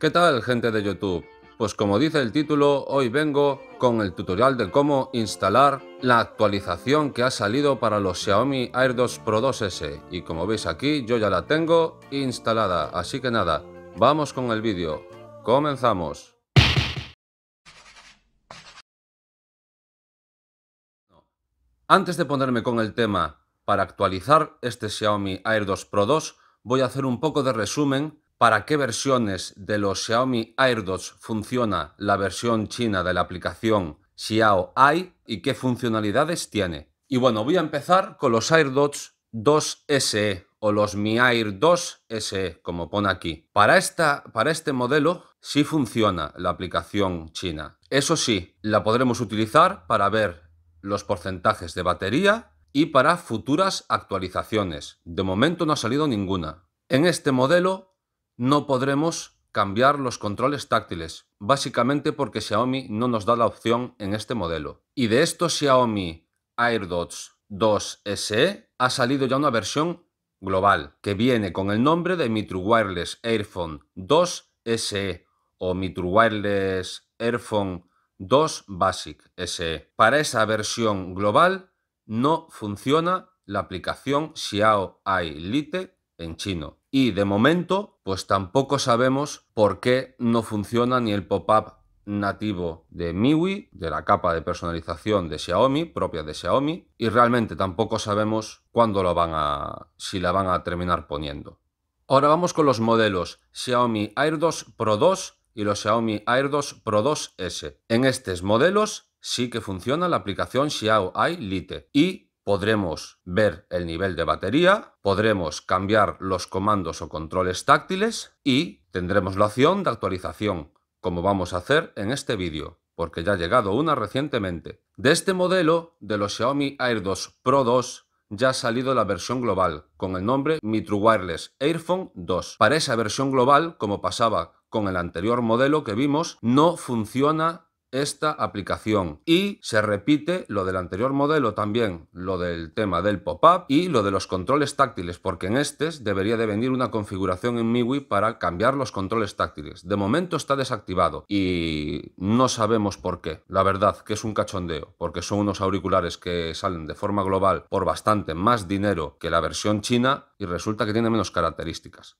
¿Qué tal gente de YouTube? Pues como dice el título, hoy vengo con el tutorial de cómo instalar la actualización que ha salido para los Xiaomi Air 2 Pro 2S y como veis aquí yo ya la tengo instalada, así que nada, vamos con el vídeo, comenzamos. Antes de ponerme con el tema para actualizar este Xiaomi Air 2 Pro 2, voy a hacer un poco de resumen para qué versiones de los Xiaomi AirDots funciona la versión china de la aplicación xiao Ai y qué funcionalidades tiene. Y bueno, voy a empezar con los AirDots 2 SE o los Mi Air 2 SE, como pone aquí. Para, esta, para este modelo sí funciona la aplicación china. Eso sí, la podremos utilizar para ver los porcentajes de batería y para futuras actualizaciones. De momento no ha salido ninguna. En este modelo no podremos cambiar los controles táctiles, básicamente porque Xiaomi no nos da la opción en este modelo. Y de estos Xiaomi AirDots 2 SE ha salido ya una versión global que viene con el nombre de Mitru Wireless Airphone 2 SE o Mitru Wireless Airphone 2 Basic SE. Para esa versión global no funciona la aplicación Xiao Lite en chino. Y de momento, pues tampoco sabemos por qué no funciona ni el pop-up nativo de MIUI, de la capa de personalización de Xiaomi, propia de Xiaomi, y realmente tampoco sabemos cuándo lo van a, si la van a terminar poniendo. Ahora vamos con los modelos Xiaomi Air 2 Pro 2 y los Xiaomi Air 2 Pro 2S. En estos modelos sí que funciona la aplicación Xiao Lite y podremos ver el nivel de batería, podremos cambiar los comandos o controles táctiles y tendremos la opción de actualización, como vamos a hacer en este vídeo, porque ya ha llegado una recientemente. De este modelo, de los Xiaomi Air 2 Pro 2, ya ha salido la versión global con el nombre Mi True Wireless Airphone 2. Para esa versión global, como pasaba con el anterior modelo que vimos, no funciona esta aplicación y se repite lo del anterior modelo también, lo del tema del pop-up y lo de los controles táctiles, porque en este debería de venir una configuración en miwi para cambiar los controles táctiles. De momento está desactivado y no sabemos por qué. La verdad que es un cachondeo, porque son unos auriculares que salen de forma global por bastante más dinero que la versión china y resulta que tiene menos características.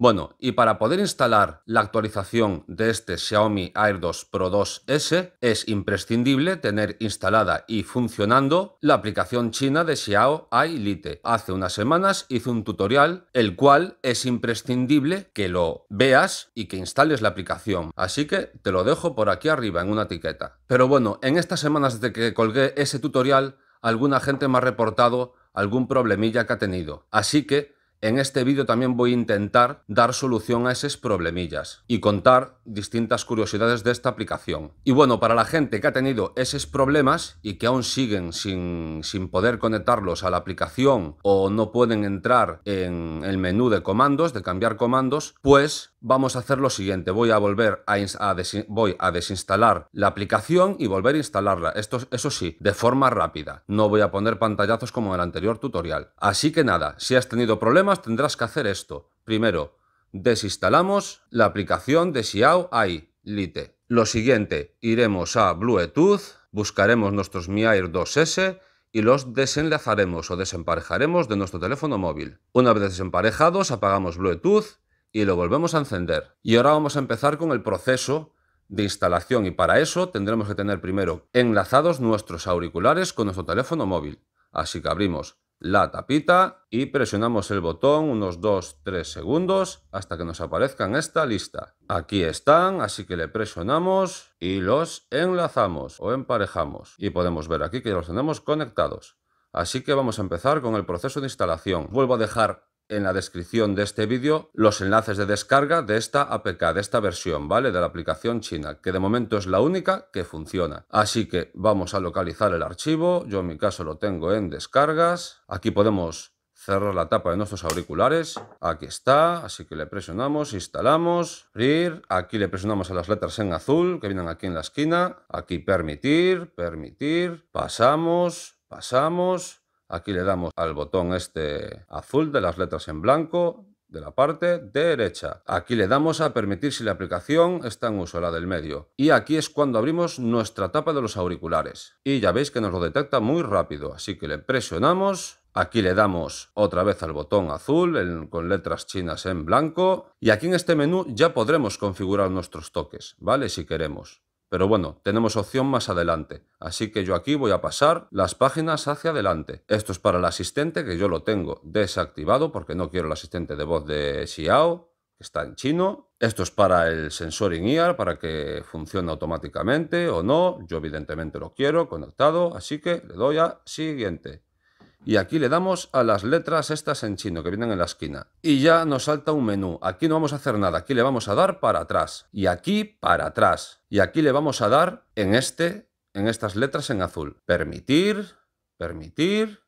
Bueno, y para poder instalar la actualización de este Xiaomi Air 2 Pro 2 S es imprescindible tener instalada y funcionando la aplicación china de Xiao ilite Lite. Hace unas semanas hice un tutorial el cual es imprescindible que lo veas y que instales la aplicación. Así que te lo dejo por aquí arriba en una etiqueta. Pero bueno, en estas semanas desde que colgué ese tutorial alguna gente me ha reportado algún problemilla que ha tenido. Así que en este vídeo también voy a intentar dar solución a esos problemillas y contar distintas curiosidades de esta aplicación. Y bueno, para la gente que ha tenido esos problemas y que aún siguen sin, sin poder conectarlos a la aplicación o no pueden entrar en el menú de comandos, de cambiar comandos, pues vamos a hacer lo siguiente. Voy a volver a, desinstalar la aplicación y volver a instalarla. Esto, eso sí, de forma rápida. No voy a poner pantallazos como en el anterior tutorial. Así que nada, si has tenido problemas tendrás que hacer esto. Primero, desinstalamos la aplicación de Xiao AI Lite. Lo siguiente, iremos a Bluetooth, buscaremos nuestros Mi Air 2S y los desenlazaremos o desemparejaremos de nuestro teléfono móvil. Una vez desemparejados, apagamos Bluetooth y lo volvemos a encender. Y ahora vamos a empezar con el proceso de instalación y para eso tendremos que tener primero enlazados nuestros auriculares con nuestro teléfono móvil. Así que abrimos la tapita y presionamos el botón unos 2-3 segundos hasta que nos aparezca esta lista. Aquí están, así que le presionamos y los enlazamos o emparejamos. Y podemos ver aquí que los tenemos conectados. Así que vamos a empezar con el proceso de instalación. Vuelvo a dejar en la descripción de este vídeo los enlaces de descarga de esta APK, de esta versión, ¿vale? De la aplicación china, que de momento es la única que funciona. Así que vamos a localizar el archivo, yo en mi caso lo tengo en descargas, aquí podemos cerrar la tapa de nuestros auriculares. Aquí está, así que le presionamos, instalamos, abrir. Aquí le presionamos a las letras en azul que vienen aquí en la esquina. Aquí permitir, permitir, pasamos, pasamos, Aquí le damos al botón este azul de las letras en blanco de la parte derecha. Aquí le damos a permitir si la aplicación está en uso, la del medio. Y aquí es cuando abrimos nuestra tapa de los auriculares. Y ya veis que nos lo detecta muy rápido, así que le presionamos Aquí le damos otra vez al botón azul con letras chinas en blanco y aquí en este menú ya podremos configurar nuestros toques, ¿vale? Si queremos. Pero bueno, tenemos opción más adelante, así que yo aquí voy a pasar las páginas hacia adelante. Esto es para el asistente, que yo lo tengo desactivado porque no quiero el asistente de voz de Xiao, que está en chino. Esto es para el sensor in ear, para que funcione automáticamente o no. Yo evidentemente lo quiero conectado, así que le doy a siguiente. Y aquí le damos a las letras estas en chino que vienen en la esquina. Y ya nos salta un menú. Aquí no vamos a hacer nada. Aquí le vamos a dar para atrás. Y aquí para atrás. Y aquí le vamos a dar en este, en estas letras en azul. Permitir, permitir,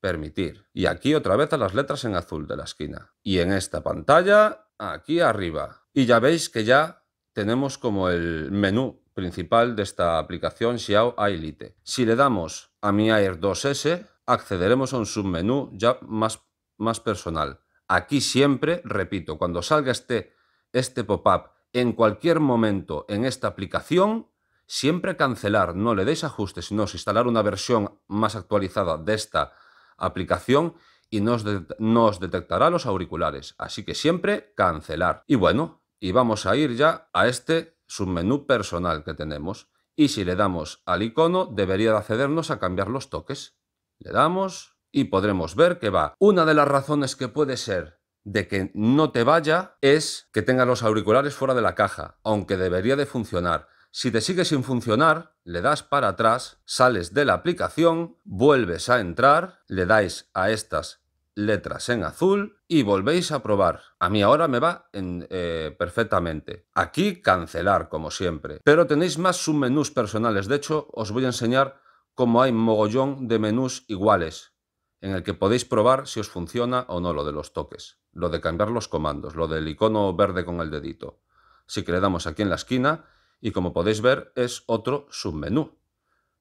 permitir. Y aquí otra vez a las letras en azul de la esquina. Y en esta pantalla, aquí arriba. Y ya veis que ya tenemos como el menú principal de esta aplicación Xiao Ailite. Si le damos a mi Air 2S, accederemos a un submenú ya más, más personal. Aquí siempre, repito, cuando salga este, este pop-up en cualquier momento en esta aplicación, siempre cancelar, no le deis ajustes, sino instalar una versión más actualizada de esta aplicación y nos, nos detectará los auriculares. Así que siempre cancelar. Y bueno, y vamos a ir ya a este submenú personal que tenemos. Y si le damos al icono, debería accedernos a cambiar los toques. Le damos y podremos ver que va. Una de las razones que puede ser de que no te vaya es que tengas los auriculares fuera de la caja, aunque debería de funcionar. Si te sigue sin funcionar, le das para atrás, sales de la aplicación, vuelves a entrar, le dais a estas letras en azul y volvéis a probar. A mí ahora me va eh, perfectamente. Aquí cancelar, como siempre. Pero tenéis más submenús personales. De hecho, os voy a enseñar como hay mogollón de menús iguales en el que podéis probar si os funciona o no lo de los toques, lo de cambiar los comandos, lo del icono verde con el dedito. Si que le damos aquí en la esquina y como podéis ver es otro submenú,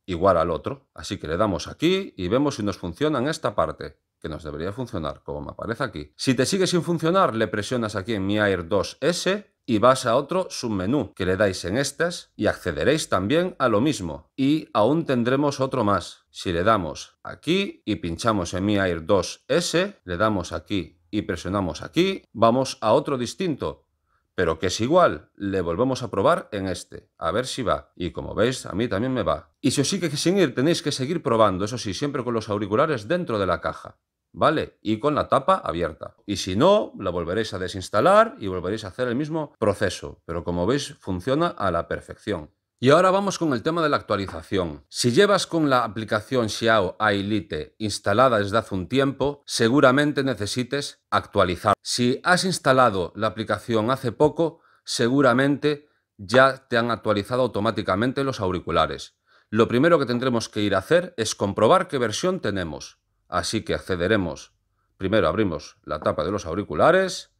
igual al otro. Así que le damos aquí y vemos si nos funciona en esta parte, que nos debería funcionar, como me aparece aquí. Si te sigue sin funcionar, le presionas aquí en Mi Air 2S y vas a otro submenú que le dais en estas y accederéis también a lo mismo y aún tendremos otro más. Si le damos aquí y pinchamos en Mi Air 2S, le damos aquí y presionamos aquí, vamos a otro distinto pero que es igual, le volvemos a probar en este, a ver si va. Y como veis, a mí también me va. Y si os sigue sin ir, tenéis que seguir probando, eso sí, siempre con los auriculares dentro de la caja. ¿vale? Y con la tapa abierta. Y si no, la volveréis a desinstalar y volveréis a hacer el mismo proceso, pero como veis funciona a la perfección. Y ahora vamos con el tema de la actualización. Si llevas con la aplicación Xiao Ailite instalada desde hace un tiempo, seguramente necesites actualizar. Si has instalado la aplicación hace poco, seguramente ya te han actualizado automáticamente los auriculares. Lo primero que tendremos que ir a hacer es comprobar qué versión tenemos. Así que accederemos, primero abrimos la tapa de los auriculares,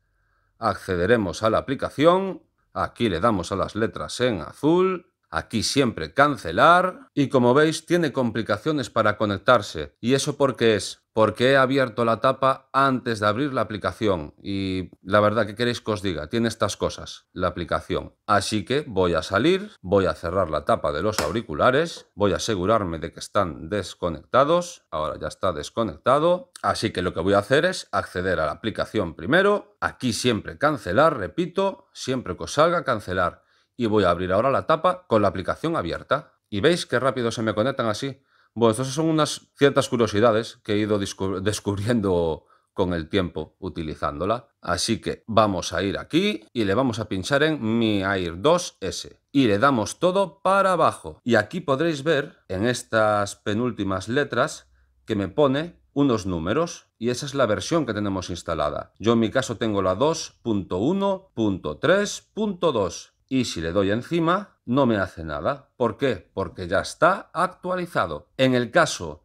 accederemos a la aplicación, aquí le damos a las letras en azul Aquí siempre cancelar y como veis tiene complicaciones para conectarse. ¿Y eso porque es? Porque he abierto la tapa antes de abrir la aplicación y la verdad que queréis que os diga, tiene estas cosas la aplicación. Así que voy a salir, voy a cerrar la tapa de los auriculares, voy a asegurarme de que están desconectados. Ahora ya está desconectado. Así que lo que voy a hacer es acceder a la aplicación primero. Aquí siempre cancelar, repito, siempre que os salga cancelar y voy a abrir ahora la tapa con la aplicación abierta. Y veis qué rápido se me conectan así. Bueno, estas son unas ciertas curiosidades que he ido descubriendo con el tiempo utilizándola. Así que vamos a ir aquí y le vamos a pinchar en Mi Air 2S y le damos todo para abajo. Y aquí podréis ver en estas penúltimas letras que me pone unos números y esa es la versión que tenemos instalada. Yo en mi caso tengo la 2.1.3.2 y si le doy encima no me hace nada. ¿Por qué? Porque ya está actualizado. En el caso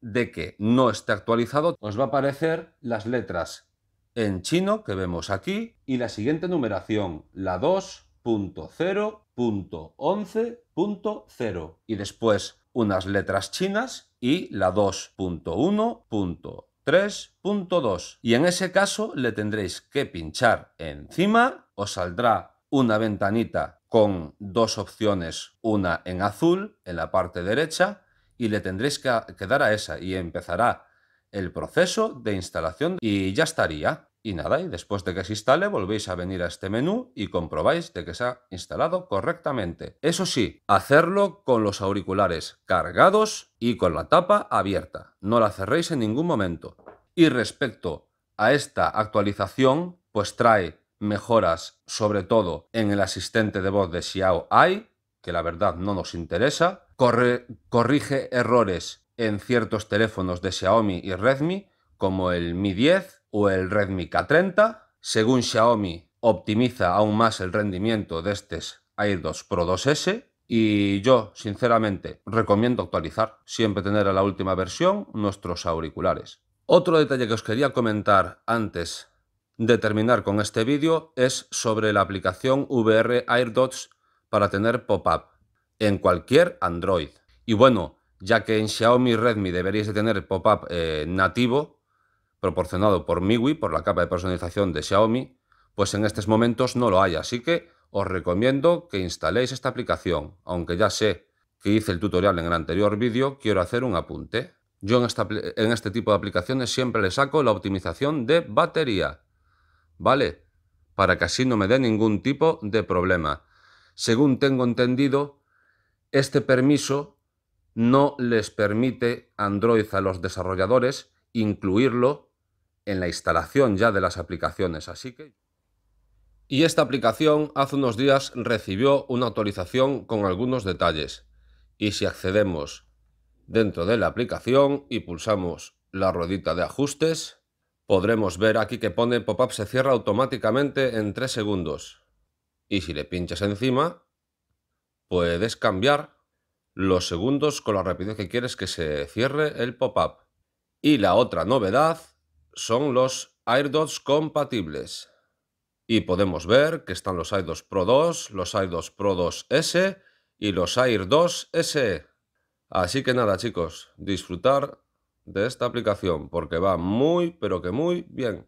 de que no esté actualizado, os va a aparecer las letras en chino que vemos aquí y la siguiente numeración, la 2.0.11.0 y después unas letras chinas y la 2.1.3.2. Y en ese caso le tendréis que pinchar encima, os saldrá una ventanita con dos opciones, una en azul en la parte derecha y le tendréis que, quedar dar a esa y empezará el proceso de instalación y ya estaría. Y nada, y después de que se instale volvéis a venir a este menú y comprobáis de que se ha instalado correctamente. Eso sí, hacerlo con los auriculares cargados y con la tapa abierta. No la cerréis en ningún momento. Y respecto a esta actualización, pues trae mejoras sobre todo en el asistente de voz de Xiao Ai, que la verdad no nos interesa, corre, corrige errores en ciertos teléfonos de Xiaomi y Redmi, como el Mi 10 o el Redmi K30. Según Xiaomi, optimiza aún más el rendimiento de estos 2 Pro 2S. Y yo, sinceramente, recomiendo actualizar, siempre tener a la última versión nuestros auriculares. Otro detalle que os quería comentar antes de terminar con este vídeo es sobre la aplicación VR AirDots para tener pop-up en cualquier Android. Y bueno, ya que en Xiaomi Redmi deberíais de tener pop-up eh, nativo, proporcionado por MIUI, por la capa de personalización de Xiaomi, pues en estos momentos no lo hay, así que os recomiendo que instaléis esta aplicación, aunque ya sé que hice el tutorial en el anterior vídeo, quiero hacer un apunte. Yo en este tipo de aplicaciones siempre le saco la optimización de batería, ¿vale? Para que así no me dé ningún tipo de problema. Según tengo entendido, este permiso no les permite Android a los desarrolladores incluirlo en la instalación ya de las aplicaciones, así que... Y esta aplicación hace unos días recibió una autorización con algunos detalles. Y si accedemos dentro de la aplicación y pulsamos la ruedita de ajustes, Podremos ver aquí que pone pop-up se cierra automáticamente en 3 segundos. Y si le pinchas encima, puedes cambiar los segundos con la rapidez que quieres que se cierre el pop-up. Y la otra novedad son los AirDots compatibles. Y podemos ver que están los AirDots Pro 2, los AirDots Pro 2 S y los AirDots S. E. Así que nada chicos, disfrutar de esta aplicación porque va muy, pero que muy bien.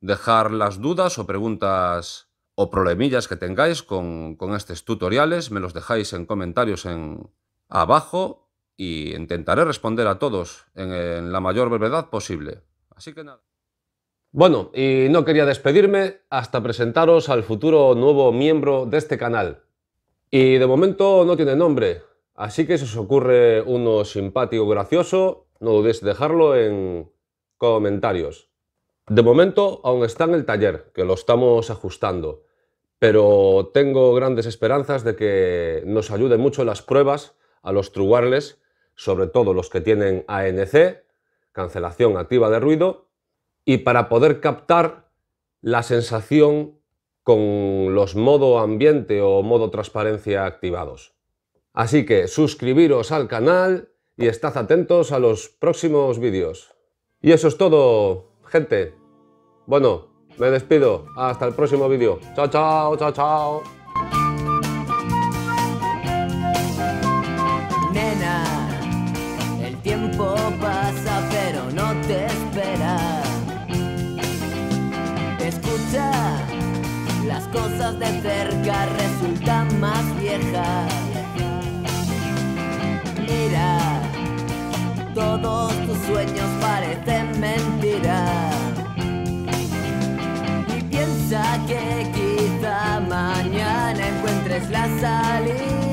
Dejar las dudas o preguntas o problemillas que tengáis con, estos tutoriales, me los dejáis en comentarios en abajo y intentaré responder a todos en, la mayor brevedad posible. Así que nada. Bueno, y no quería despedirme hasta presentaros al futuro nuevo miembro de este canal. Y de momento no tiene nombre, así que si os ocurre uno simpático gracioso, no dudes dejarlo en comentarios. De momento aún está en el taller, que lo estamos ajustando, pero tengo grandes esperanzas de que nos ayude mucho las pruebas a los true sobre todo los que tienen ANC, cancelación activa de ruido, y para poder captar la sensación con los modo ambiente o modo transparencia activados. Así que suscribiros al canal, y estad atentos a los próximos vídeos. Y eso es todo, gente. Bueno, me despido. Hasta el próximo vídeo. Chao, chao, chao, chao. Nena, el tiempo pasa pero no te esperas. Escucha, las cosas de cerca resultan más viejas. sueños parecen mentira. Y piensa que quizá mañana encuentres la salida.